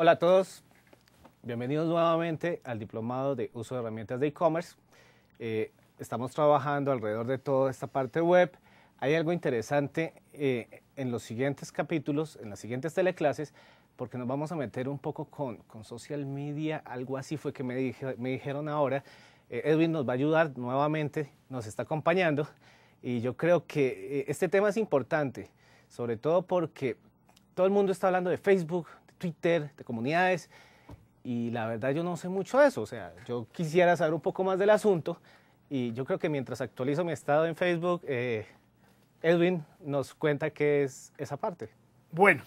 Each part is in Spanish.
Hola a todos, bienvenidos nuevamente al Diplomado de Uso de Herramientas de E-Commerce. Eh, estamos trabajando alrededor de toda esta parte web. Hay algo interesante eh, en los siguientes capítulos, en las siguientes teleclases, porque nos vamos a meter un poco con, social media, algo así fue que me, dijeron ahora. Eh, Edwin nos va a ayudar nuevamente, nos está acompañando y yo creo que este tema es importante, sobre todo porque todo el mundo está hablando de Facebook, Twitter, de comunidades, y la verdad yo no sé mucho de eso, o sea, yo quisiera saber un poco más del asunto, y yo creo que mientras actualizo mi estado en Facebook, eh, Edwin nos cuenta qué es esa parte. Bueno,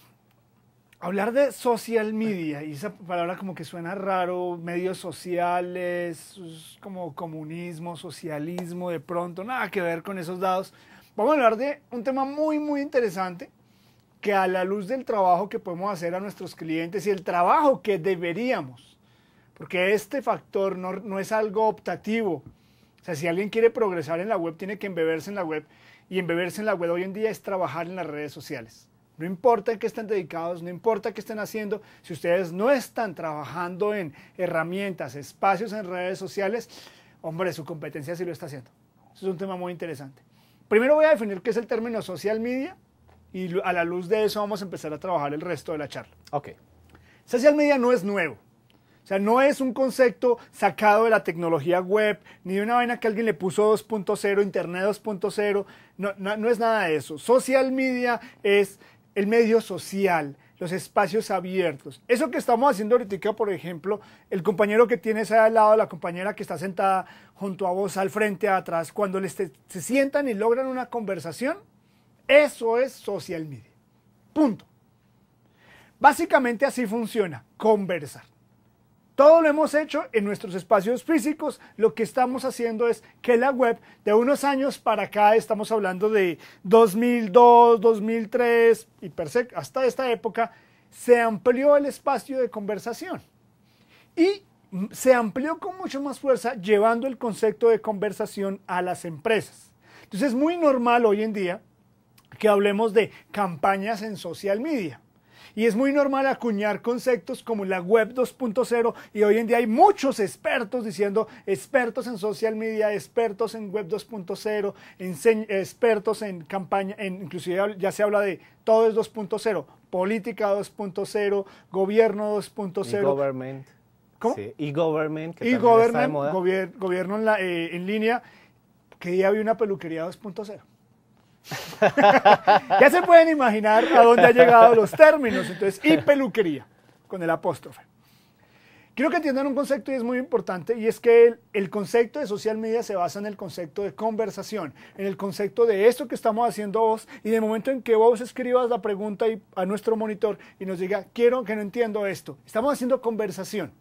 hablar de social media, y esa palabra como que suena raro, medios sociales, como comunismo, socialismo, de pronto, nada que ver con esos datos. Vamos a hablar de un tema muy, muy interesante que a la luz del trabajo que podemos hacer a nuestros clientes y el trabajo que deberíamos, porque este factor no, es algo optativo. O sea, si alguien quiere progresar en la web, tiene que embeberse en la web. Y embeberse en la web hoy en día es trabajar en las redes sociales. No importa en qué estén dedicados, no importa qué estén haciendo, si ustedes no están trabajando en herramientas, espacios en redes sociales, hombre, su competencia sí lo está haciendo. Eso es un tema muy interesante. Primero voy a definir qué es el término social media y a la luz de eso vamos a empezar a trabajar el resto de la charla. Ok. Social media no es nuevo. O sea, no es un concepto sacado de la tecnología web, ni de una vaina que alguien le puso 2.0, Internet 2.0, no, no, es nada de eso. Social media es el medio social, los espacios abiertos. Eso que estamos haciendo ahorita, por ejemplo, el compañero que tienes ahí al lado, la compañera que está sentada junto a vos, al frente, atrás, cuando se sientan y logran una conversación, eso es social media. Punto. Básicamente así funciona, conversar. Todo lo hemos hecho en nuestros espacios físicos. Lo que estamos haciendo es que la web de unos años para acá, estamos hablando de 2002, 2003 y hasta esta época, se amplió el espacio de conversación. Y se amplió con mucho más fuerza llevando el concepto de conversación a las empresas. Entonces es muy normal hoy en día que hablemos de campañas en social media. Y es muy normal acuñar conceptos como la web 2.0 y hoy en día hay muchos expertos diciendo expertos en social media, expertos en web 2.0, expertos en campaña, en, inclusive ya se habla de todo es 2.0, política 2.0, gobierno 2.0. Government. ¿Cómo? Y government E-government, gobierno eh, en línea, que ya había una peluquería 2.0. ya se pueden imaginar a dónde han llegado los términos, entonces, y peluquería, con el apóstrofe. Quiero que entiendan un concepto y es muy importante, y es que el, concepto de social media se basa en el concepto de conversación, en el concepto de esto que estamos haciendo vos, y del momento en que vos escribas la pregunta a nuestro monitor y nos diga, quiero que no entiendo esto, estamos haciendo conversación.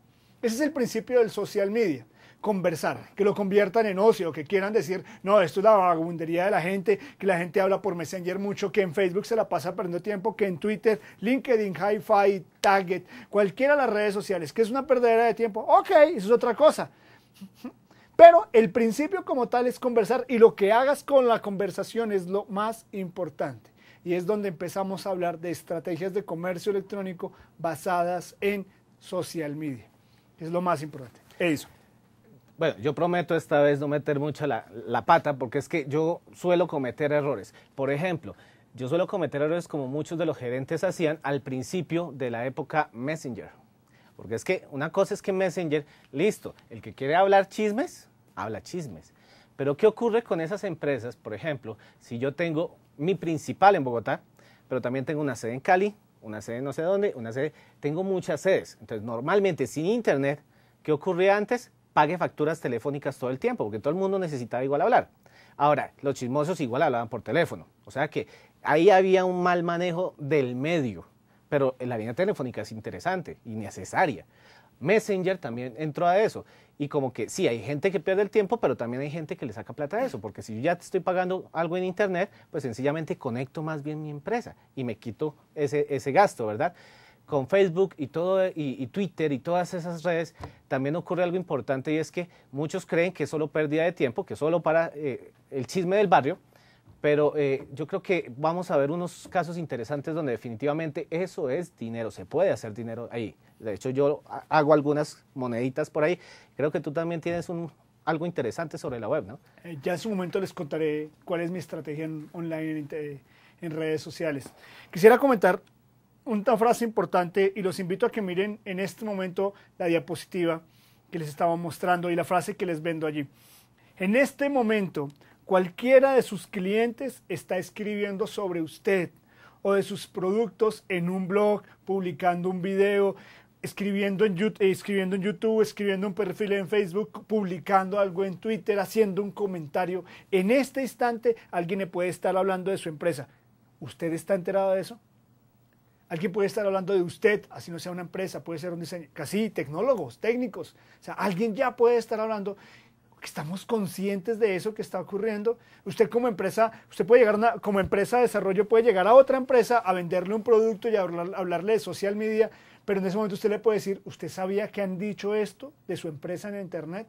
Ese es el principio del social media conversar, que lo conviertan en ocio, que quieran decir, no, esto es la vagabundería de la gente, que la gente habla por Messenger mucho, que en Facebook se la pasa perdiendo tiempo, que en Twitter, LinkedIn, Hi-Fi, Target, cualquiera de las redes sociales, que es una perdedera de tiempo, ok, eso es otra cosa. Pero el principio como tal es conversar y lo que hagas con la conversación es lo más importante. Y es donde empezamos a hablar de estrategias de comercio electrónico basadas en social media. Es lo más importante. Eso. Bueno, yo prometo esta vez no meter mucho la, pata porque es que yo suelo cometer errores. Por ejemplo, yo suelo cometer errores como muchos de los gerentes hacían al principio de la época Messenger. Porque es que una cosa es que Messenger, listo, el que quiere hablar chismes, habla chismes. Pero ¿qué ocurre con esas empresas? Por ejemplo, si yo tengo mi principal en Bogotá, pero también tengo una sede en Cali, una sede no sé dónde, una sede, tengo muchas sedes. Entonces, normalmente sin internet, ¿qué ocurría antes? pague facturas telefónicas todo el tiempo, porque todo el mundo necesitaba igual hablar. Ahora, los chismosos igual hablaban por teléfono, o sea que ahí había un mal manejo del medio, pero la línea telefónica es interesante y necesaria. Messenger también entró a eso. Y como que sí, hay gente que pierde el tiempo, pero también hay gente que le saca plata a eso, porque si yo ya te estoy pagando algo en Internet, pues sencillamente conecto más bien mi empresa y me quito ese, ese gasto, ¿verdad? con Facebook y, todo, y, Twitter y todas esas redes, también ocurre algo importante y es que muchos creen que es solo pérdida de tiempo, que solo para eh, el chisme del barrio, pero eh, yo creo que vamos a ver unos casos interesantes donde definitivamente eso es dinero, se puede hacer dinero ahí. De hecho, yo hago algunas moneditas por ahí. Creo que tú también tienes un, algo interesante sobre la web, ¿no? Eh, ya en su momento les contaré cuál es mi estrategia online en redes sociales. Quisiera comentar una frase importante y los invito a que miren en este momento la diapositiva que les estaba mostrando y la frase que les vendo allí. En este momento, cualquiera de sus clientes está escribiendo sobre usted o de sus productos en un blog, publicando un video, escribiendo en YouTube, escribiendo, en YouTube, escribiendo un perfil en Facebook, publicando algo en Twitter, haciendo un comentario. En este instante alguien le puede estar hablando de su empresa. ¿Usted está enterado de eso? Alguien puede estar hablando de usted, así no sea una empresa, puede ser un diseño, casi tecnólogos, técnicos. O sea, alguien ya puede estar hablando estamos conscientes de eso que está ocurriendo. Usted como empresa, usted puede llegar como empresa de desarrollo puede llegar a otra empresa a venderle un producto y a hablarle de social media, pero en ese momento usted le puede decir, ¿usted sabía que han dicho esto de su empresa en internet?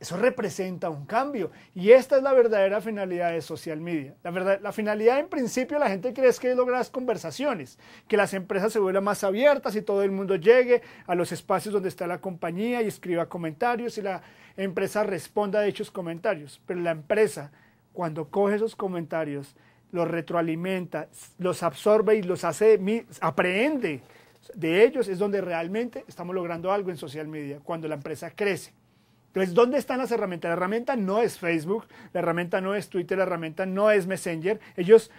Eso representa un cambio y esta es la verdadera finalidad de social media. La, verdad, finalidad en principio la gente cree es que las conversaciones, que las empresas se vuelvan más abiertas y todo el mundo llegue a los espacios donde está la compañía y escriba comentarios y la empresa responda a dichos comentarios. Pero la empresa cuando coge esos comentarios, los retroalimenta, los absorbe y los hace, aprende de ellos es donde realmente estamos logrando algo en social media, cuando la empresa crece. Entonces, ¿dónde están las herramientas? La herramienta no es Facebook, la herramienta no es Twitter, la herramienta no es Messenger. Ellos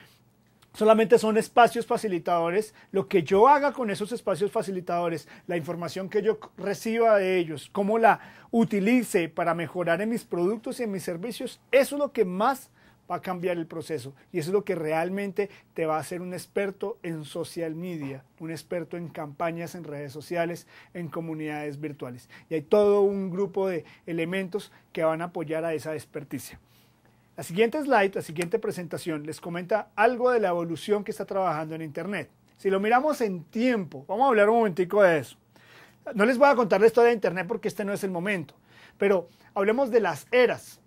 solamente son espacios facilitadores. Lo que yo haga con esos espacios facilitadores, la información que yo reciba de ellos, cómo la utilice para mejorar en mis productos y en mis servicios, eso es lo que más va a cambiar el proceso. Y eso es lo que realmente te va a hacer un experto en social media, un experto en campañas en redes sociales, en comunidades virtuales. Y hay todo un grupo de elementos que van a apoyar a esa experticia. La siguiente slide, la siguiente presentación, les comenta algo de la evolución que está trabajando en Internet. Si lo miramos en tiempo, vamos a hablar un momentico de eso. No les voy a contar la historia de Internet porque este no es el momento, pero hablemos de las eras.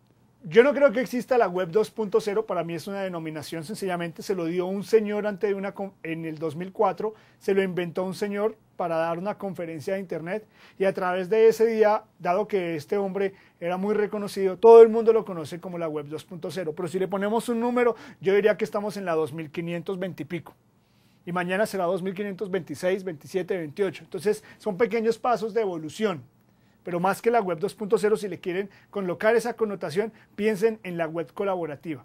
Yo no creo que exista la web 2.0, para mí es una denominación, sencillamente se lo dio un señor una, en el 2004, se lo inventó un señor para dar una conferencia de internet y a través de ese día, dado que este hombre era muy reconocido, todo el mundo lo conoce como la web 2.0, pero si le ponemos un número, yo diría que estamos en la 2520 y pico y mañana será 2526, 27, 28. Entonces son pequeños pasos de evolución pero más que la web 2.0, si le quieren colocar esa connotación, piensen en la web colaborativa.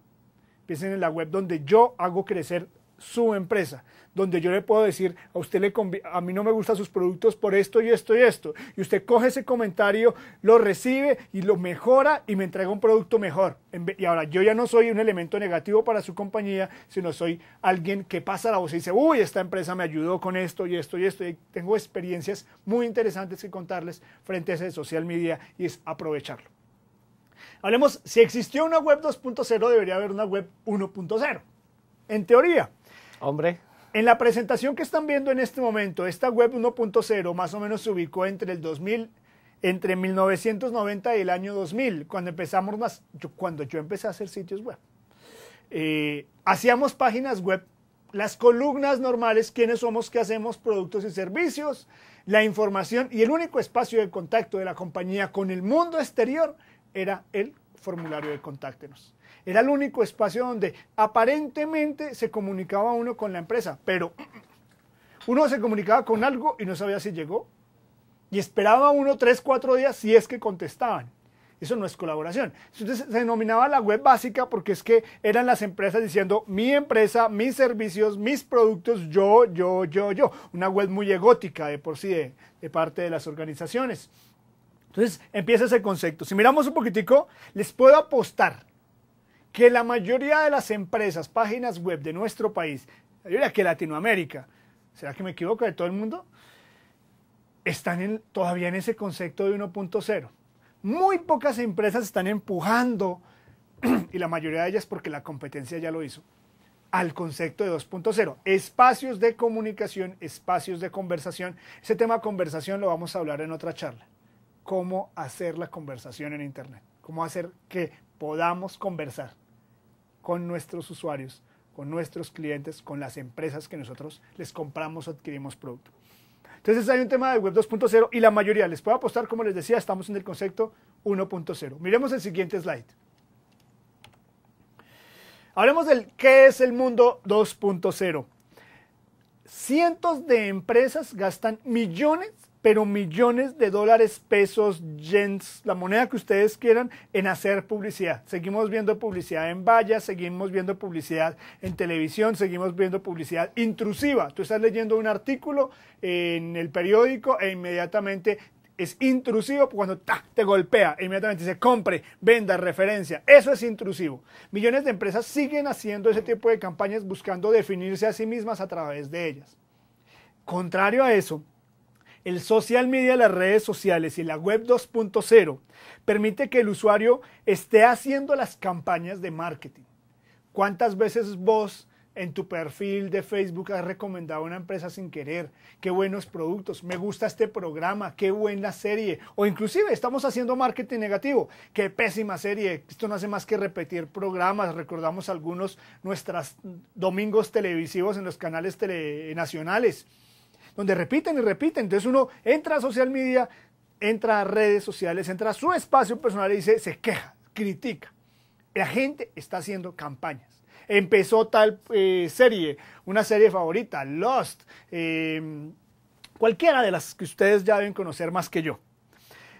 Piensen en la web donde yo hago crecer su empresa, donde yo le puedo decir, a usted le a mí no me gustan sus productos por esto y esto y esto, y usted coge ese comentario, lo recibe y lo mejora y me entrega un producto mejor. Y ahora yo ya no soy un elemento negativo para su compañía, sino soy alguien que pasa la voz y dice, uy, esta empresa me ayudó con esto y esto y esto. Y tengo experiencias muy interesantes que contarles frente a ese social media y es aprovecharlo. Hablemos, si existió una web 2.0, debería haber una web 1.0. En teoría, Hombre. En la presentación que están viendo en este momento, esta web 1.0 más o menos se ubicó entre el 2000, entre 1990 y el año 2000, cuando empezamos más, cuando yo empecé a hacer sitios web. Eh, hacíamos páginas web, las columnas normales, quiénes somos, qué hacemos, productos y servicios, la información y el único espacio de contacto de la compañía con el mundo exterior era el formulario de contáctenos. Era el único espacio donde aparentemente se comunicaba uno con la empresa, pero uno se comunicaba con algo y no sabía si llegó. Y esperaba uno tres, cuatro días si es que contestaban. Eso no es colaboración. Entonces se denominaba la web básica porque es que eran las empresas diciendo mi empresa, mis servicios, mis productos, yo, yo, yo, yo. Una web muy egótica de por sí de, parte de las organizaciones. Entonces empieza ese concepto. Si miramos un poquitico, les puedo apostar que la mayoría de las empresas, páginas web de nuestro país, la mayoría que Latinoamérica, ¿será que me equivoco de todo el mundo? Están todavía en ese concepto de 1.0. Muy pocas empresas están empujando, y la mayoría de ellas porque la competencia ya lo hizo, al concepto de 2.0. Espacios de comunicación, espacios de conversación. Ese tema conversación lo vamos a hablar en otra charla. Cómo hacer la conversación en Internet. Cómo hacer que podamos conversar con nuestros usuarios, con nuestros clientes, con las empresas que nosotros les compramos o adquirimos producto. Entonces hay un tema de Web 2.0 y la mayoría, les puedo apostar, como les decía, estamos en el concepto 1.0. Miremos el siguiente slide. Hablemos del qué es el mundo 2.0. Cientos de empresas gastan millones pero millones de dólares, pesos, yens, la moneda que ustedes quieran, en hacer publicidad. Seguimos viendo publicidad en vallas, seguimos viendo publicidad en televisión, seguimos viendo publicidad intrusiva. Tú estás leyendo un artículo en el periódico e inmediatamente es intrusivo cuando te golpea, e inmediatamente dice compre, venda, referencia. Eso es intrusivo. Millones de empresas siguen haciendo ese tipo de campañas buscando definirse a sí mismas a través de ellas. Contrario a eso, el social media, las redes sociales y la web 2.0 permite que el usuario esté haciendo las campañas de marketing. ¿Cuántas veces vos en tu perfil de Facebook has recomendado una empresa sin querer, qué buenos productos, me gusta este programa, qué buena serie, o inclusive estamos haciendo marketing negativo, qué pésima serie, esto no hace más que repetir programas, recordamos algunos nuestros domingos televisivos en los canales nacionales donde repiten y repiten. Entonces uno entra a social media, entra a redes sociales, entra a su espacio personal y dice, se queja, critica. La gente está haciendo campañas. Empezó tal eh, serie, una serie favorita, Lost, em, cualquiera de las que ustedes ya deben conocer más que yo.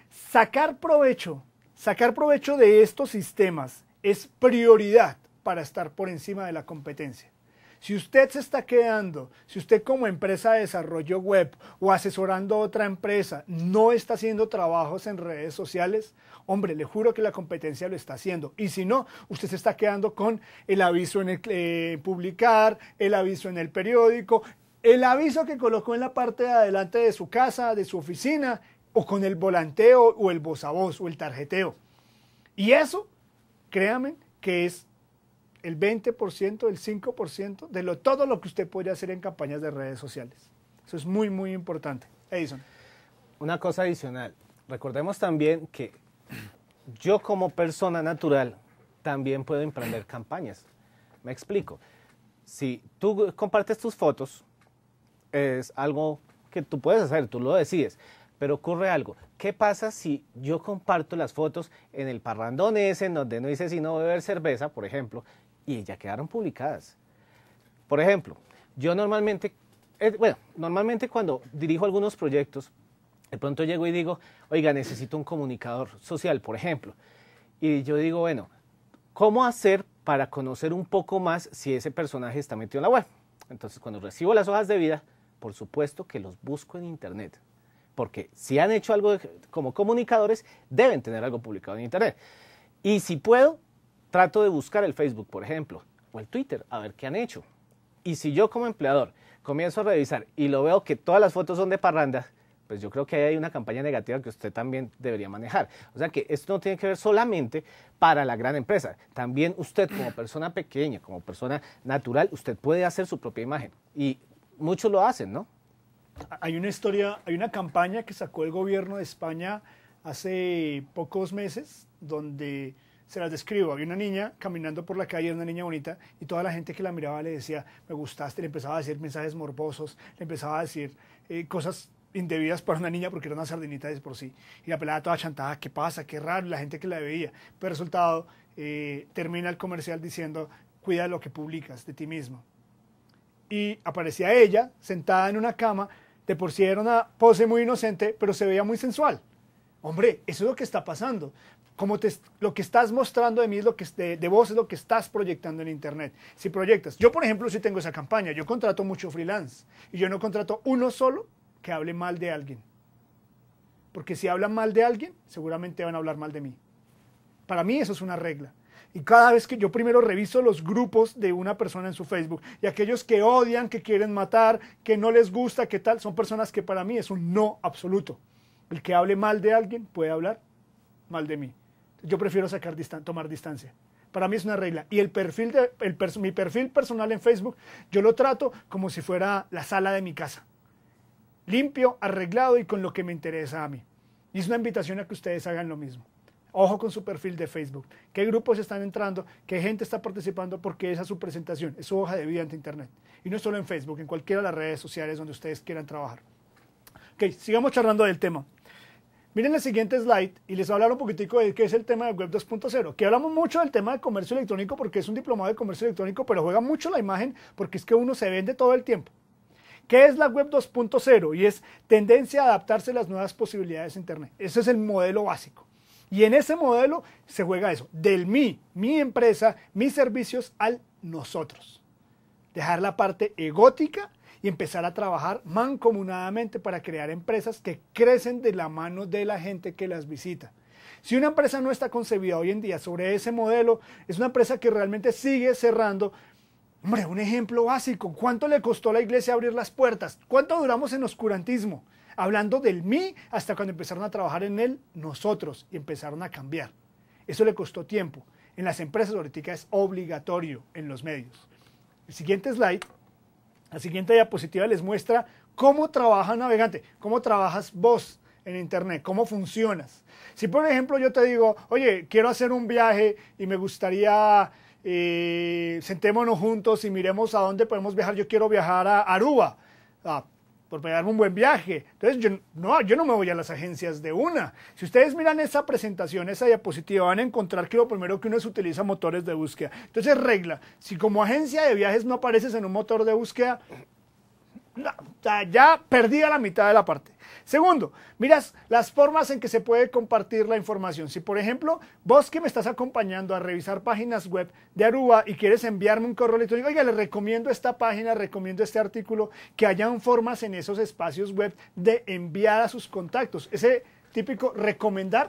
Sacar provecho, sacar provecho de estos sistemas es prioridad para estar por encima de la competencia. Si usted se está quedando, si usted como empresa de desarrollo web o asesorando a otra empresa no está haciendo trabajos en redes sociales, hombre, le juro que la competencia lo está haciendo. Y si no, usted se está quedando con el aviso en el eh, publicar, el aviso en el periódico, el aviso que colocó en la parte de adelante de su casa, de su oficina, o con el volanteo o el voz a voz o el tarjeteo. Y eso, créanme, que es el 20%, el 5% de lo, todo lo que usted puede hacer en campañas de redes sociales. Eso es muy, muy importante. Edison. Una cosa adicional. Recordemos también que yo como persona natural también puedo emprender campañas. Me explico. Si tú compartes tus fotos, es algo que tú puedes hacer, tú lo decides. Pero ocurre algo. ¿Qué pasa si yo comparto las fotos en el parrandón ese, en donde no hice sino beber cerveza, por ejemplo, y ya quedaron publicadas. Por ejemplo, yo normalmente, eh, bueno, normalmente cuando dirijo algunos proyectos, de pronto llego y digo, oiga, necesito un comunicador social, por ejemplo. Y yo digo, bueno, ¿cómo hacer para conocer un poco más si ese personaje está metido en la web? Entonces, cuando recibo las hojas de vida, por supuesto que los busco en Internet. Porque si han hecho algo como comunicadores, deben tener algo publicado en Internet. Y si puedo, trato de buscar el Facebook, por ejemplo, o el Twitter, a ver qué han hecho. Y si yo como empleador comienzo a revisar y lo veo que todas las fotos son de parrandas, pues yo creo que ahí hay una campaña negativa que usted también debería manejar. O sea que esto no tiene que ver solamente para la gran empresa. También usted como persona pequeña, como persona natural, usted puede hacer su propia imagen. Y muchos lo hacen, ¿no? Hay una historia, hay una campaña que sacó el gobierno de España hace pocos meses donde se las describo. Había una niña caminando por la calle, una niña bonita, y toda la gente que la miraba le decía, me gustaste, le empezaba a decir mensajes morbosos, le empezaba a decir eh, cosas indebidas para una niña porque era una sardinita de por sí. Y la pelada toda chantada, ¿qué pasa? Qué raro, la gente que la veía. Pero resultado, eh, termina el comercial diciendo, cuida lo que publicas de ti mismo. Y aparecía ella sentada en una cama, de por sí era una pose muy inocente, pero se veía muy sensual. Hombre, eso es lo que está pasando como lo que estás mostrando de mí es lo que de, vos es lo que estás proyectando en internet. Si proyectas, yo por ejemplo si tengo esa campaña, yo contrato mucho freelance y yo no contrato uno solo que hable mal de alguien. Porque si hablan mal de alguien, seguramente van a hablar mal de mí. Para mí eso es una regla. Y cada vez que yo primero reviso los grupos de una persona en su Facebook y aquellos que odian, que quieren matar, que no les gusta, que tal, son personas que para mí es un no absoluto. El que hable mal de alguien puede hablar mal de mí yo prefiero sacar tomar distancia. Para mí es una regla. Y el perfil mi perfil personal en Facebook, yo lo trato como si fuera la sala de mi casa. Limpio, arreglado y con lo que me interesa a mí. Y es una invitación a que ustedes hagan lo mismo. Ojo con su perfil de Facebook. ¿Qué grupos están entrando? ¿Qué gente está participando? Porque esa es su presentación, es su hoja de vida ante Internet. Y no solo en Facebook, en cualquiera de las redes sociales donde ustedes quieran trabajar. Ok, sigamos charlando del tema. Miren el siguiente slide y les voy a hablar un poquitico de qué es el tema de Web 2.0, que hablamos mucho del tema de comercio electrónico porque es un diplomado de comercio electrónico, pero juega mucho la imagen porque es que uno se vende todo el tiempo. ¿Qué es la Web 2.0? Y es tendencia a adaptarse a las nuevas posibilidades de Internet. Ese es el modelo básico. Y en ese modelo se juega eso, del mí, mi empresa, mis servicios al nosotros. Dejar la parte egótica y empezar a trabajar mancomunadamente para crear empresas que crecen de la mano de la gente que las visita. Si una empresa no está concebida hoy en día sobre ese modelo, es una empresa que realmente sigue cerrando. Hombre, un ejemplo básico, ¿cuánto le costó a la iglesia abrir las puertas? ¿Cuánto duramos en oscurantismo? Hablando del mí hasta cuando empezaron a trabajar en él nosotros y empezaron a cambiar. Eso le costó tiempo. En las empresas ahorita es obligatorio en los medios. El siguiente slide la siguiente diapositiva les muestra cómo trabaja navegante, cómo trabajas vos en Internet, cómo funcionas. Si por ejemplo yo te digo, oye, quiero hacer un viaje y me gustaría, eh, sentémonos juntos y miremos a dónde podemos viajar, yo quiero viajar a Aruba. Ah, por pegarme un buen viaje. Entonces, yo no, yo no me voy a las agencias de una. Si ustedes miran esa presentación, esa diapositiva, van a encontrar que lo primero que uno es utiliza motores de búsqueda. Entonces, regla, si como agencia de viajes no apareces en un motor de búsqueda, no, ya perdida la mitad de la parte. Segundo, miras las formas en que se puede compartir la información. Si, por ejemplo, vos que me estás acompañando a revisar páginas web de Aruba y quieres enviarme un correo electrónico, oiga, le recomiendo esta página, recomiendo este artículo, que hayan formas en esos espacios web de enviar a sus contactos. Ese típico recomendar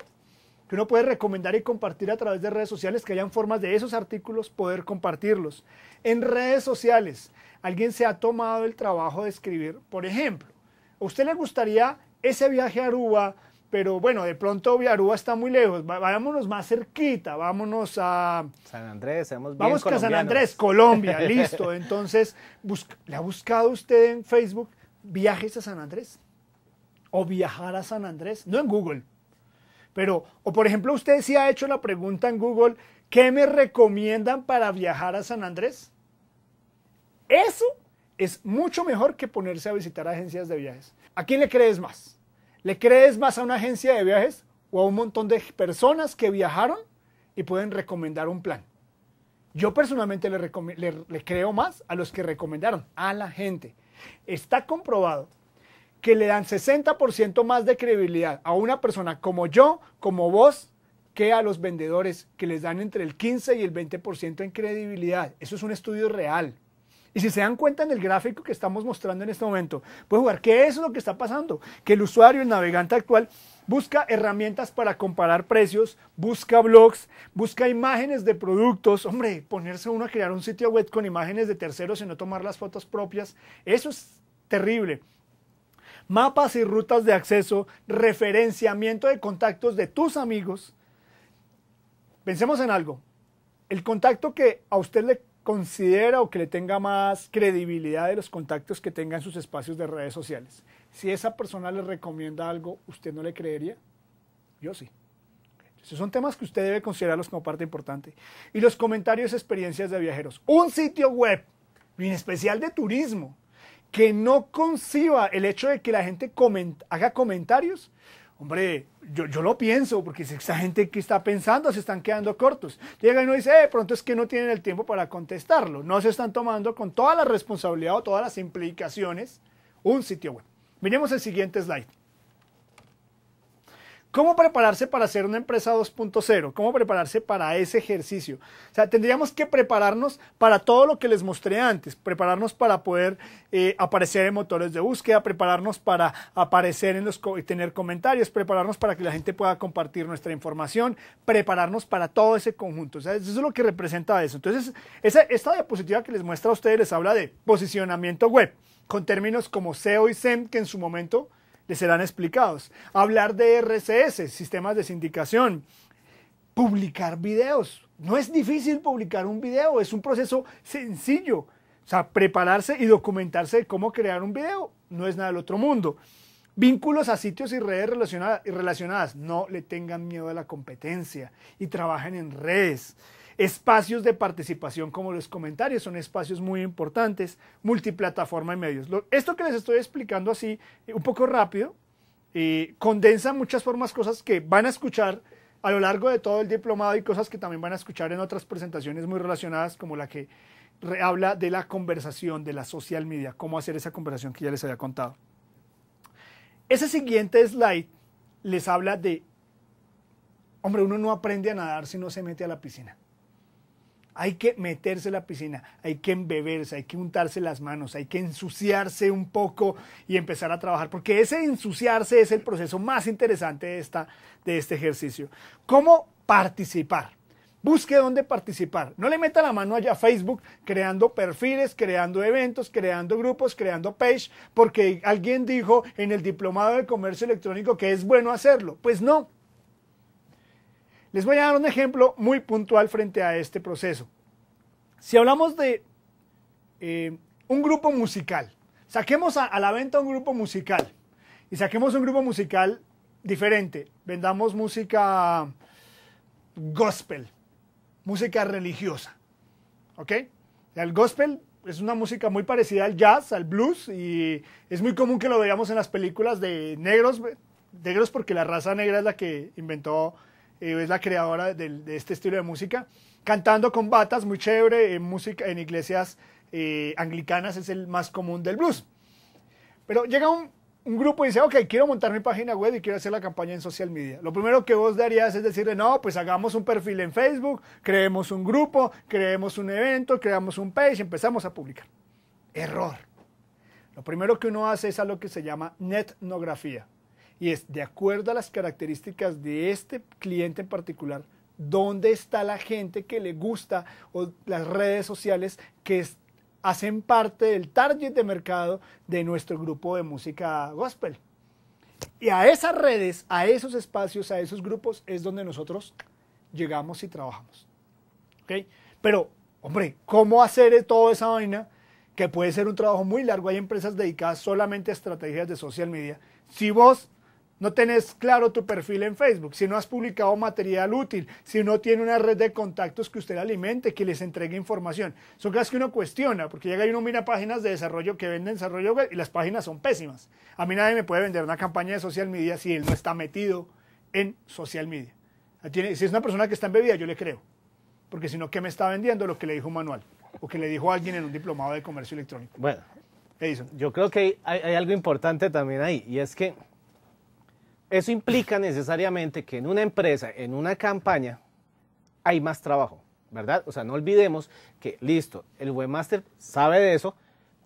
que uno puede recomendar y compartir a través de redes sociales, que hayan formas de esos artículos poder compartirlos. En redes sociales, alguien se ha tomado el trabajo de escribir, por ejemplo, ¿a usted le gustaría ese viaje a Aruba? Pero bueno, de pronto Aruba está muy lejos. Vámonos más cerquita, vámonos a San Andrés, Vamos a San Andrés, Colombia, listo. Entonces, ¿le ha buscado usted en Facebook viajes a San Andrés? O viajar a San Andrés, no en Google. Pero, o por ejemplo, usted sí ha hecho la pregunta en Google, ¿qué me recomiendan para viajar a San Andrés? Eso es mucho mejor que ponerse a visitar agencias de viajes. ¿A quién le crees más? ¿Le crees más a una agencia de viajes o a un montón de personas que viajaron y pueden recomendar un plan? Yo personalmente le, creo más a los que recomendaron, a la gente. Está comprobado que le dan 60% más de credibilidad a una persona como yo, como vos, que a los vendedores, que les dan entre el 15 y el 20% en credibilidad. Eso es un estudio real. Y si se dan cuenta en el gráfico que estamos mostrando en este momento, puede jugar qué es lo que está pasando, que el usuario, el navegante actual, busca herramientas para comparar precios, busca blogs, busca imágenes de productos. Hombre, ponerse uno a crear un sitio web con imágenes de terceros y no tomar las fotos propias, eso es terrible mapas y rutas de acceso, referenciamiento de contactos de tus amigos. Pensemos en algo. El contacto que a usted le considera o que le tenga más credibilidad de los contactos que tenga en sus espacios de redes sociales. Si esa persona le recomienda algo, ¿usted no le creería? Yo sí. Esos son temas que usted debe considerarlos como parte importante. Y los comentarios, experiencias de viajeros. Un sitio web, en especial de turismo, que no conciba el hecho de que la gente haga comentarios Hombre, yo, lo pienso, porque esa gente que está pensando se están quedando cortos. Llega y uno dice, eh, pronto es que no tienen el tiempo para contestarlo. No se están tomando con toda la responsabilidad o todas las implicaciones un sitio web. Miremos el siguiente slide. ¿Cómo prepararse para ser una empresa 2.0? ¿Cómo prepararse para ese ejercicio? O sea, tendríamos que prepararnos para todo lo que les mostré antes, prepararnos para poder eh, aparecer en motores de búsqueda, prepararnos para aparecer en los tener comentarios, prepararnos para que la gente pueda compartir nuestra información, prepararnos para todo ese conjunto. O sea, eso es lo que representa eso. Entonces, esta diapositiva que les muestra a ustedes les habla de posicionamiento web, con términos como SEO y SEM, que en su momento les serán explicados. Hablar de RCS, sistemas de sindicación, publicar videos. No es difícil publicar un video, es un proceso sencillo. O sea, prepararse y documentarse de cómo crear un video no es nada del otro mundo. Vínculos a sitios y redes relacionadas, relacionadas. No le tengan miedo a la competencia y trabajen en redes. Espacios de participación como los comentarios son espacios muy importantes, multiplataforma y medios. Esto que les estoy explicando así, eh, un poco rápido, eh, condensa muchas formas cosas que van a escuchar a lo largo de todo el diplomado y cosas que también van a escuchar en otras presentaciones muy relacionadas como la que habla de la conversación, de la social media, cómo hacer esa conversación que ya les había contado. Ese siguiente slide les habla de, hombre, uno no aprende a nadar si no se mete a la piscina. Hay que meterse en la piscina, hay que embeberse, hay que untarse las manos, hay que ensuciarse un poco y empezar a trabajar, porque ese ensuciarse es el proceso más interesante de, esta, de este ejercicio. ¿Cómo participar? Busque dónde participar. No le meta la mano allá a Facebook creando perfiles, creando eventos, creando grupos, creando page, porque alguien dijo en el diplomado de comercio electrónico que es bueno hacerlo. Pues no, les voy a dar un ejemplo muy puntual frente a este proceso. Si hablamos de eh, un grupo musical, saquemos a, la venta un grupo musical y saquemos un grupo musical diferente, vendamos música gospel, música religiosa, ¿ok? El gospel es una música muy parecida al jazz, al blues, y es muy común que lo veamos en las películas de negros, negros porque la raza negra es la que inventó eh, es la creadora de, este estilo de música, cantando con batas, muy chévere, en, eh, música, en iglesias eh, anglicanas es el más común del blues. Pero llega un, grupo y dice, ok, quiero montar mi página web y quiero hacer la campaña en social media. Lo primero que vos darías es decirle, no, pues hagamos un perfil en Facebook, creemos un grupo, creemos un evento, creamos un page, empezamos a publicar. Error. Lo primero que uno hace es a lo que se llama netnografía y es de acuerdo a las características de este cliente en particular, dónde está la gente que le gusta o las redes sociales que hacen parte del target de mercado de nuestro grupo de música gospel. Y a esas redes, a esos espacios, a esos grupos es donde nosotros llegamos y trabajamos. ¿Okay? Pero, hombre, ¿cómo hacer toda esa vaina? Que puede ser un trabajo muy largo. Hay empresas dedicadas solamente a estrategias de social media. Si vos no tenés claro tu perfil en Facebook, si no has publicado material útil, si no tiene una red de contactos que usted alimente, que les entregue información. Son cosas que uno cuestiona, porque llega y uno mira páginas de desarrollo que venden desarrollo web y las páginas son pésimas. A mí nadie me puede vender una campaña de social media si él no está metido en social media. Si es una persona que está en bebida, yo le creo, porque si no, ¿qué me está vendiendo lo que le dijo un manual? O que le dijo alguien en un diplomado de comercio electrónico. Bueno, Edison. yo creo que hay algo importante también ahí, y es que eso implica necesariamente que en una empresa, en una campaña, hay más trabajo, ¿verdad? O sea, no olvidemos que, listo, el webmaster sabe de eso,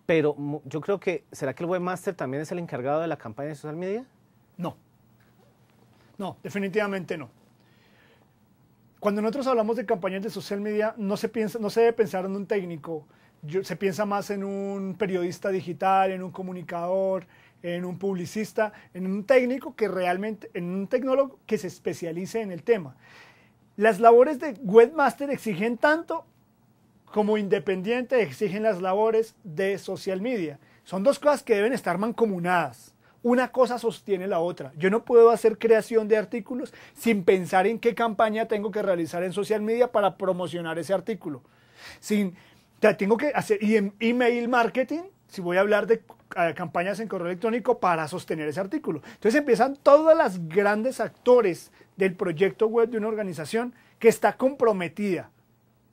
pero yo creo que, ¿será que el webmaster también es el encargado de la campaña de social media? No. No, definitivamente no. Cuando nosotros hablamos de campañas de social media, no se, piensa, no se debe pensar en un técnico, se piensa más en un periodista digital, en un comunicador, en un publicista, en un técnico que realmente, en un tecnólogo que se especialice en el tema. Las labores de webmaster exigen tanto como independiente exigen las labores de social media. Son dos cosas que deben estar mancomunadas. Una cosa sostiene la otra. Yo no puedo hacer creación de artículos sin pensar en qué campaña tengo que realizar en social media para promocionar ese artículo. Sin tengo que hacer y en email marketing, si voy a hablar de eh, campañas en correo electrónico para sostener ese artículo. Entonces empiezan todas las grandes actores del proyecto web de una organización que está comprometida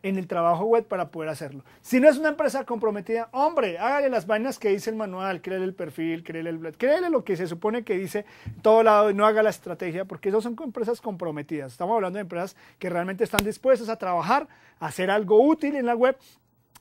en el trabajo web para poder hacerlo. Si no es una empresa comprometida, hombre, hágale las vainas que dice el manual, créele el perfil, créele el créele lo que se supone que dice todo lado y no haga la estrategia, porque esos son empresas comprometidas. Estamos hablando de empresas que realmente están dispuestas a trabajar, a hacer algo útil en la web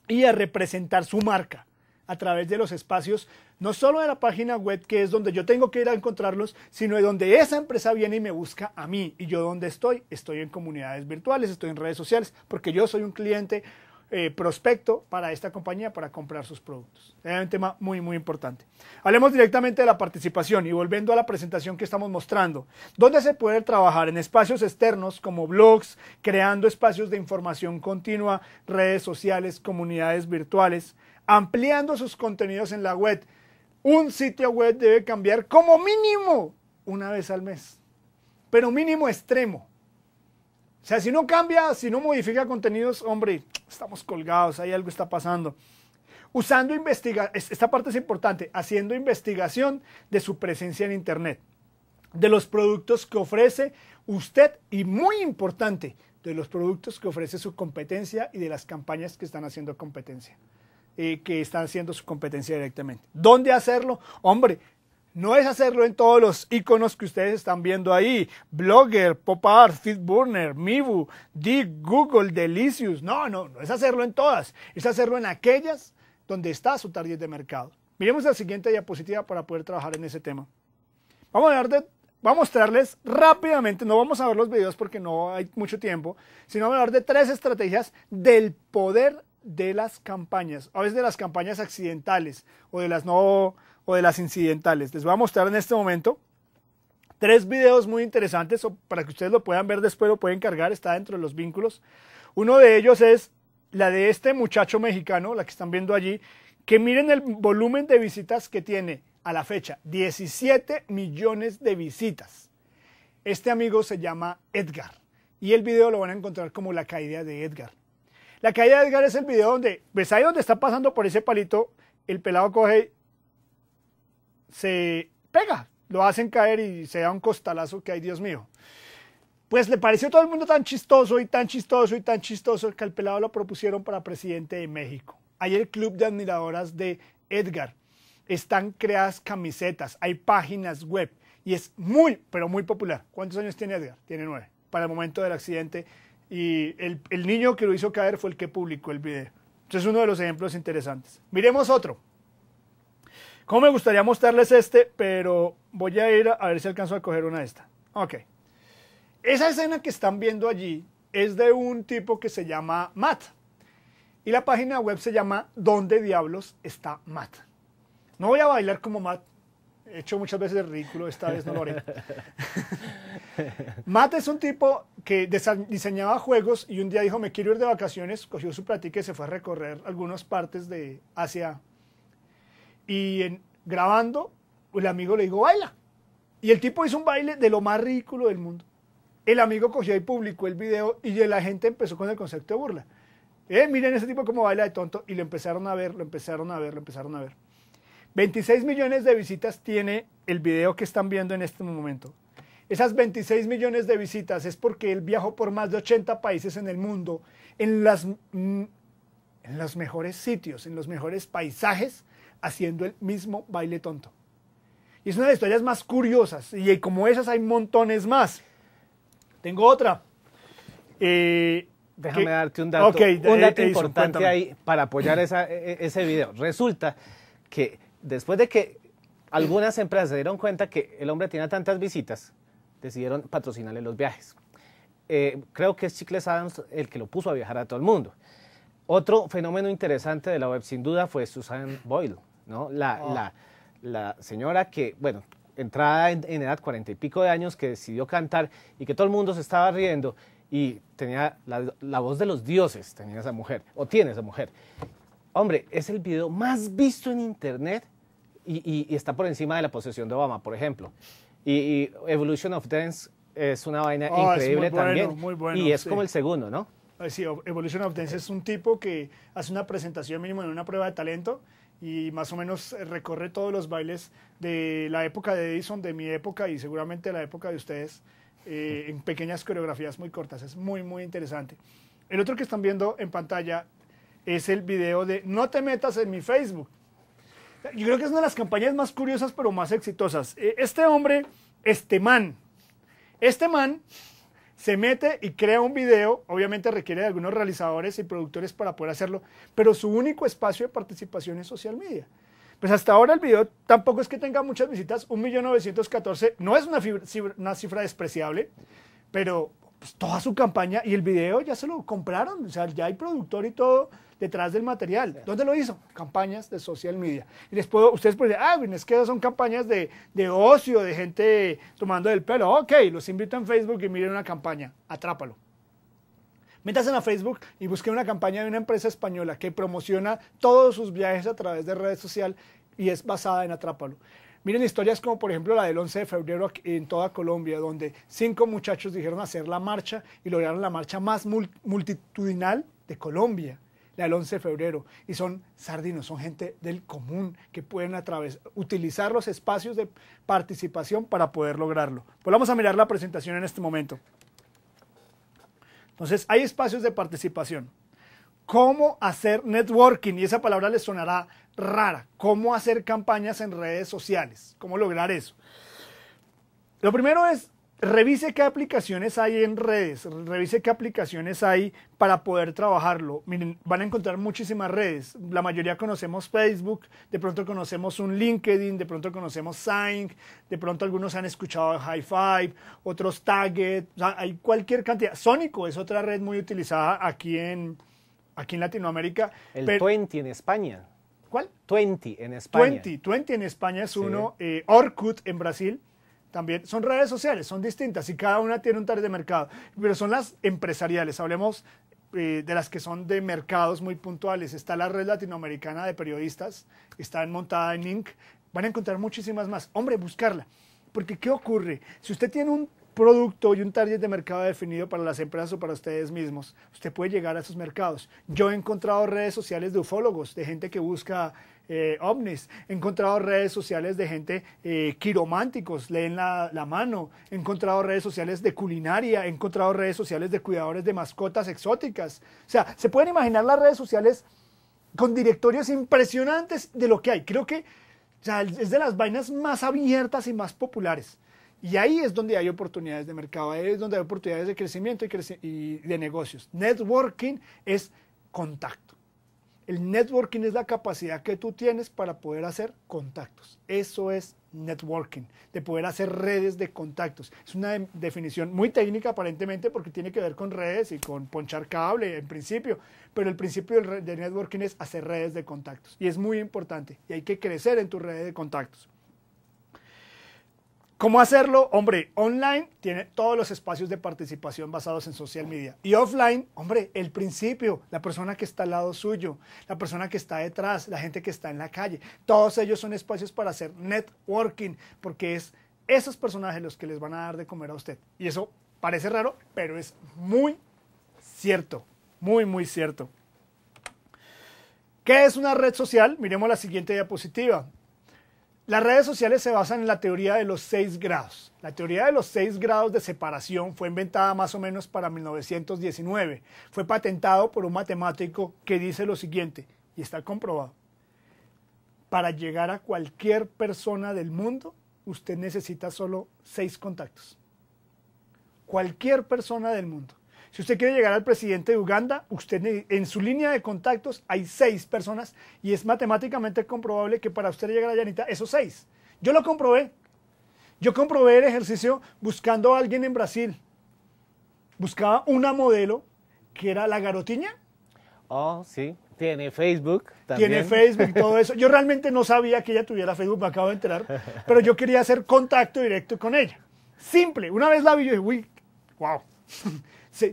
y a representar su marca a través de los espacios, no solo de la página web, que es donde yo tengo que ir a encontrarlos, sino de donde esa empresa viene y me busca a mí. Y yo donde estoy, estoy en comunidades virtuales, estoy en redes sociales, porque yo soy un cliente eh, prospecto para esta compañía para comprar sus productos. Es un tema muy, muy importante. Hablemos directamente de la participación y volviendo a la presentación que estamos mostrando. ¿Dónde se puede trabajar? En espacios externos como blogs, creando espacios de información continua, redes sociales, comunidades virtuales, ampliando sus contenidos en la web. Un sitio web debe cambiar como mínimo una vez al mes, pero mínimo extremo. O sea, si no cambia, si no modifica contenidos, hombre, estamos colgados, ahí algo está pasando. Usando investigación, esta parte es importante, haciendo investigación de su presencia en Internet, de los productos que ofrece usted y muy importante, de los productos que ofrece su competencia y de las campañas que están haciendo competencia, eh, que están haciendo su competencia directamente. ¿Dónde hacerlo? Hombre, no es hacerlo en todos los iconos que ustedes están viendo ahí. Blogger, Art, Fitburner, Mibu, Dig, Google, Delicious. No, no, no es hacerlo en todas. Es hacerlo en aquellas donde está su target de mercado. Miremos la siguiente diapositiva para poder trabajar en ese tema. Vamos a, de, vamos a mostrarles rápidamente, no vamos a ver los videos porque no hay mucho tiempo, sino a hablar de tres estrategias del poder de las campañas, a veces de las campañas accidentales o de las no o de las incidentales. Les voy a mostrar en este momento tres videos muy interesantes para que ustedes lo puedan ver después, lo pueden cargar, está dentro de los vínculos. Uno de ellos es la de este muchacho mexicano, la que están viendo allí, que miren el volumen de visitas que tiene a la fecha, 17 millones de visitas. Este amigo se llama Edgar y el video lo van a encontrar como la caída de Edgar. La caída de Edgar es el video donde, ves pues ahí donde está pasando por ese palito, el pelado coge se pega, lo hacen caer y se da un costalazo que hay, Dios mío. Pues le pareció a todo el mundo tan chistoso y tan chistoso y tan chistoso que al pelado lo propusieron para presidente de México. Hay el club de admiradoras de Edgar. Están creadas camisetas, hay páginas web y es muy, pero muy popular. ¿Cuántos años tiene Edgar? Tiene nueve. Para el momento del accidente y el, niño que lo hizo caer fue el que publicó el video. Entonces es uno de los ejemplos interesantes. Miremos otro. ¿Cómo me gustaría mostrarles este? Pero voy a ir a, ver si alcanzo a coger una de estas. Ok. Esa escena que están viendo allí es de un tipo que se llama Matt. Y la página web se llama ¿Dónde diablos está Matt? No voy a bailar como Matt. He hecho muchas veces el ridículo, esta vez no lo haré. Matt es un tipo que diseñaba juegos y un día dijo, me quiero ir de vacaciones, cogió su platica y se fue a recorrer algunas partes de Asia y en, grabando, pues, el amigo le dijo, baila. Y el tipo hizo un baile de lo más ridículo del mundo. El amigo cogió y publicó el video y la gente empezó con el concepto de burla. Eh, miren ese tipo cómo baila de tonto. Y lo empezaron a ver, lo empezaron a ver, lo empezaron a ver. 26 millones de visitas tiene el video que están viendo en este momento. Esas 26 millones de visitas es porque él viajó por más de 80 países en el mundo, en, las, mm, en los mejores sitios, en los mejores paisajes, haciendo el mismo baile tonto. Y es una de las historias más curiosas. Y como esas hay montones más. Tengo otra. Eh, Déjame darte un dato, un dato eh, eh, importante ahí para apoyar e, e, ese video. Resulta que después de que algunas empresas se dieron cuenta que el hombre tenía tantas visitas, decidieron patrocinarle los viajes. creo que es Chicles Adams el que lo puso a viajar a todo el mundo. Otro fenómeno interesante de la web, sin duda, fue Susan Boyle, ¿no? La, ah. la, señora que, bueno, entrada en, edad cuarenta y pico de años, que decidió cantar y que todo el mundo se estaba riendo y tenía la, voz de los dioses, tenía esa mujer, o tiene esa mujer. Hombre, es el video más visto en Internet y, está por encima de la posesión de Obama, por ejemplo. Y, Evolution of Dance es una vaina oh, increíble bueno, también. Bueno, y es como el segundo, ¿no? Eh, sí, Evolution of Dance es un tipo que hace una presentación mínimo en una prueba de talento y más o menos eh, recorre todos los bailes de la época de Edison, de mi época y seguramente la época de ustedes, eh, en pequeñas coreografías muy cortas. Es muy, muy interesante. El otro que están viendo en pantalla es el video de No te metas en mi Facebook. Yo creo que es una de las campañas más curiosas pero más exitosas. Este hombre, este man, este man se mete y crea un video, obviamente requiere de algunos realizadores y productores para poder hacerlo, pero su único espacio de participación es social media. Pues hasta ahora el video tampoco es que tenga muchas visitas, 1.914.000, no es una, una cifra despreciable, pero pues, toda su campaña y el video ya se lo compraron, o sea, ya hay productor y todo detrás del material. ¿Dónde lo hizo? Campañas de social media. Y les ustedes pueden decir, ah, es que son campañas de, ocio, de gente tomando el pelo. Ok, los invito en Facebook y miren una campaña. Atrápalo. Métanse a Facebook y busquen una campaña de una empresa española que promociona todos sus viajes a través de redes sociales y es basada en Atrápalo. Miren historias como por ejemplo la del 11 de febrero en toda Colombia, donde cinco muchachos dijeron hacer la marcha y lograron la marcha más multitudinal de Colombia el del 11 de febrero, y son sardinos, son gente del común que pueden utilizar los espacios de participación para poder lograrlo. Pues vamos a mirar la presentación en este momento. Entonces, hay espacios de participación. ¿Cómo hacer networking? Y esa palabra les sonará rara. ¿Cómo hacer campañas en redes sociales? ¿Cómo lograr eso? Lo primero es revise qué aplicaciones hay en redes, revise qué aplicaciones hay para poder trabajarlo. Miren, van a encontrar muchísimas redes. La mayoría conocemos Facebook, de pronto conocemos un LinkedIn, de pronto conocemos Sync, de pronto algunos han escuchado High Five, otros Target, hay cualquier cantidad. Sónico es otra red muy utilizada aquí en, aquí en Latinoamérica. El Twenty en España. ¿Cuál? Twenty en España. Twenty en España es uno. Eh, Orkut en Brasil también son redes sociales, son distintas y cada una tiene un target de mercado, pero son las empresariales, hablemos eh, de las que son de mercados muy puntuales. Está la red latinoamericana de periodistas, está montada en Inc. Van a encontrar muchísimas más. Hombre, buscarla. Porque ¿qué ocurre? Si usted tiene un producto y un target de mercado definido para las empresas o para ustedes mismos, usted puede llegar a esos mercados. Yo he encontrado redes sociales de ufólogos, de gente que busca eh, ovnis, he encontrado redes sociales de gente eh, quirománticos, leen la, mano, he encontrado redes sociales de culinaria, he encontrado redes sociales de cuidadores de mascotas exóticas. O sea, se pueden imaginar las redes sociales con directorios impresionantes de lo que hay. Creo que es de las vainas más abiertas y más populares. Y ahí es donde hay oportunidades de mercado, ahí es donde hay oportunidades de crecimiento y de negocios. Networking es contacto. El networking es la capacidad que tú tienes para poder hacer contactos. Eso es networking, de poder hacer redes de contactos. Es una definición muy técnica aparentemente porque tiene que ver con redes y con ponchar cable en principio, pero el principio de networking es hacer redes de contactos y es muy importante y hay que crecer en tus redes de contactos. ¿Cómo hacerlo? Hombre, online tiene todos los espacios de participación basados en social media. Y offline, hombre, el principio, la persona que está al lado suyo, la persona que está detrás, la gente que está en la calle. Todos ellos son espacios para hacer networking, porque es esos personajes los que les van a dar de comer a usted. Y eso parece raro, pero es muy cierto, muy, muy cierto. ¿Qué es una red social? Miremos la siguiente diapositiva. Las redes sociales se basan en la teoría de los seis grados. La teoría de los seis grados de separación fue inventada más o menos para 1919. Fue patentado por un matemático que dice lo siguiente, y está comprobado. Para llegar a cualquier persona del mundo, usted necesita solo seis contactos. Cualquier persona del mundo. Si usted quiere llegar al presidente de Uganda, usted en su línea de contactos hay seis personas y es matemáticamente comprobable que para usted llegar a Llanita, esos seis. Yo lo comprobé. Yo comprobé el ejercicio buscando a alguien en Brasil. Buscaba una modelo que era la garotinha. Oh, sí. Tiene Facebook también. Tiene Facebook, todo eso. Yo realmente no sabía que ella tuviera Facebook, me acabo de enterar. Pero yo quería hacer contacto directo con ella. Simple. Una vez la vi, yo dije, uy, wow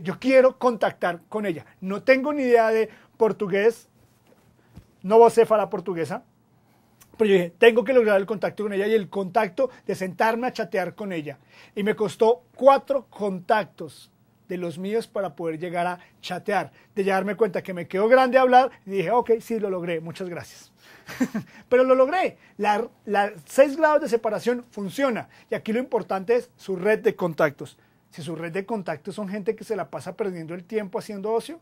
yo quiero contactar con ella. No tengo ni idea de portugués, no la portuguesa, pero yo dije, tengo que lograr el contacto con ella y el contacto de sentarme a chatear con ella. Y me costó cuatro contactos de los míos para poder llegar a chatear, de darme cuenta que me quedó grande hablar y dije, ok, sí, lo logré, muchas gracias. pero lo logré, Las seis grados de separación funciona y aquí lo importante es su red de contactos. Si su red de contacto son gente que se la pasa perdiendo el tiempo haciendo ocio,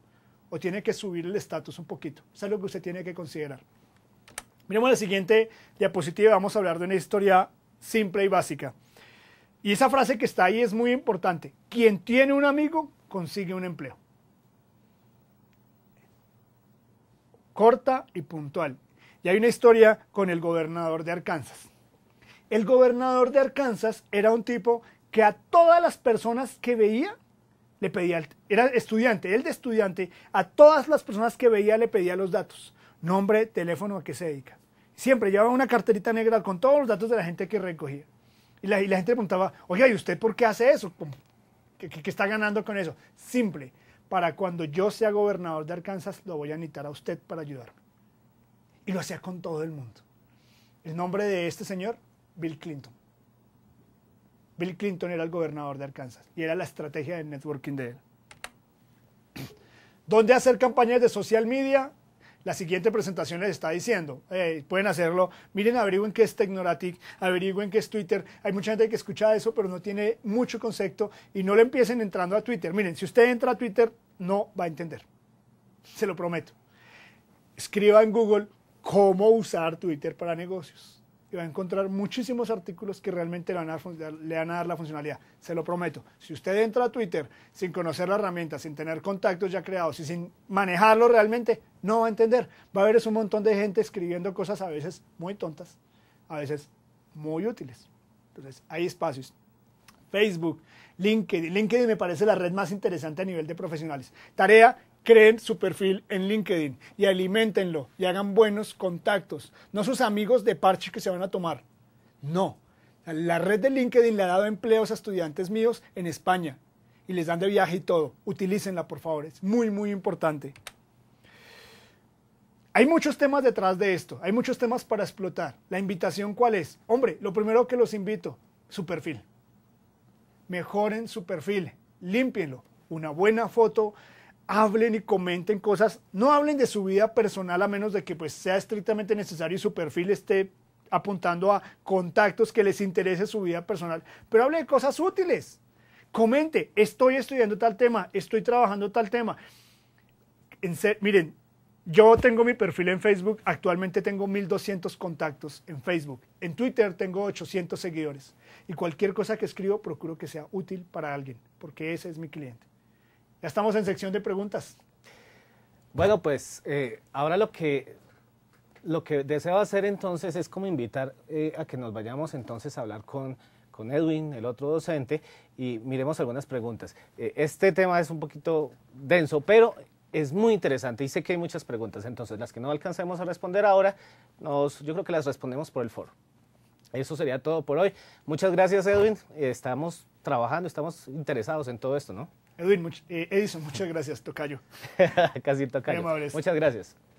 o tiene que subir el estatus un poquito. Eso es lo que usted tiene que considerar. Miremos la siguiente diapositiva. Vamos a hablar de una historia simple y básica. Y esa frase que está ahí es muy importante. Quien tiene un amigo consigue un empleo. Corta y puntual. Y hay una historia con el gobernador de Arkansas. El gobernador de Arkansas era un tipo que a todas las personas que veía le pedía, era estudiante, él de estudiante, a todas las personas que veía le pedía los datos, nombre, teléfono, a qué se dedica. Siempre llevaba una carterita negra con todos los datos de la gente que recogía. Y la, y la gente preguntaba, oye, ¿y usted por qué hace eso? ¿Qué, qué, qué está ganando con eso? Simple, para cuando yo sea gobernador de Arkansas, lo voy a necesitar a usted para ayudarme. Y lo hacía con todo el mundo. El nombre de este señor, Bill Clinton. Bill Clinton era el gobernador de Arkansas y era la estrategia de networking de él. ¿Dónde hacer campañas de social media? La siguiente presentación les está diciendo, pueden hacerlo, miren, averigüen qué es Tecnoratic, averigüen qué es Twitter. Hay mucha gente que escucha eso, pero no tiene mucho concepto y no le empiecen entrando a Twitter. Miren, si usted entra a Twitter, no va a entender. Se lo prometo. Escriba en Google cómo usar Twitter para negocios y va a encontrar muchísimos artículos que realmente le van, a dar, le van a dar la funcionalidad. Se lo prometo. Si usted entra a Twitter sin conocer la herramienta, sin tener contactos ya creados y sin manejarlo realmente, no va a entender. Va a haber un montón de gente escribiendo cosas a veces muy tontas, a veces muy útiles. Entonces, hay espacios. Facebook, LinkedIn. LinkedIn me parece la red más interesante a nivel de profesionales. Tarea, creen su perfil en LinkedIn y alimentenlo y hagan buenos contactos, no sus amigos de parche que se van a tomar. No, la red de LinkedIn le ha dado empleos a estudiantes míos en España y les dan de viaje y todo. Utilícenla, por favor, es muy, muy importante. Hay muchos temas detrás de esto, hay muchos temas para explotar. La invitación cuál es? Hombre, lo primero que los invito, su perfil. Mejoren su perfil, límpienlo. Una buena foto, hablen y comenten cosas, no hablen de su vida personal a menos de que pues, sea estrictamente necesario y su perfil esté apuntando a contactos que les interese su vida personal, pero hablen de cosas útiles. Comente, estoy estudiando tal tema, estoy trabajando tal tema. miren, yo tengo mi perfil en Facebook, actualmente tengo 1200 contactos en Facebook, en Twitter tengo 800 seguidores y cualquier cosa que escribo procuro que sea útil para alguien, porque ese es mi cliente. Ya estamos en sección de preguntas. Bueno, pues eh, ahora lo que, lo que deseo hacer entonces es como invitar eh, a que nos vayamos entonces a hablar con, con Edwin, el otro docente, y miremos algunas preguntas. Eh, este tema es un poquito denso, pero es muy interesante y sé que hay muchas preguntas, entonces las que no alcancemos a responder ahora, nos, yo creo que las respondemos por el foro. Eso sería todo por hoy. Muchas gracias Edwin, estamos trabajando, estamos interesados en todo esto, ¿no? Edwin, eh, Edison, muchas gracias, Tocayo. Casi Tocayo. Muchas gracias.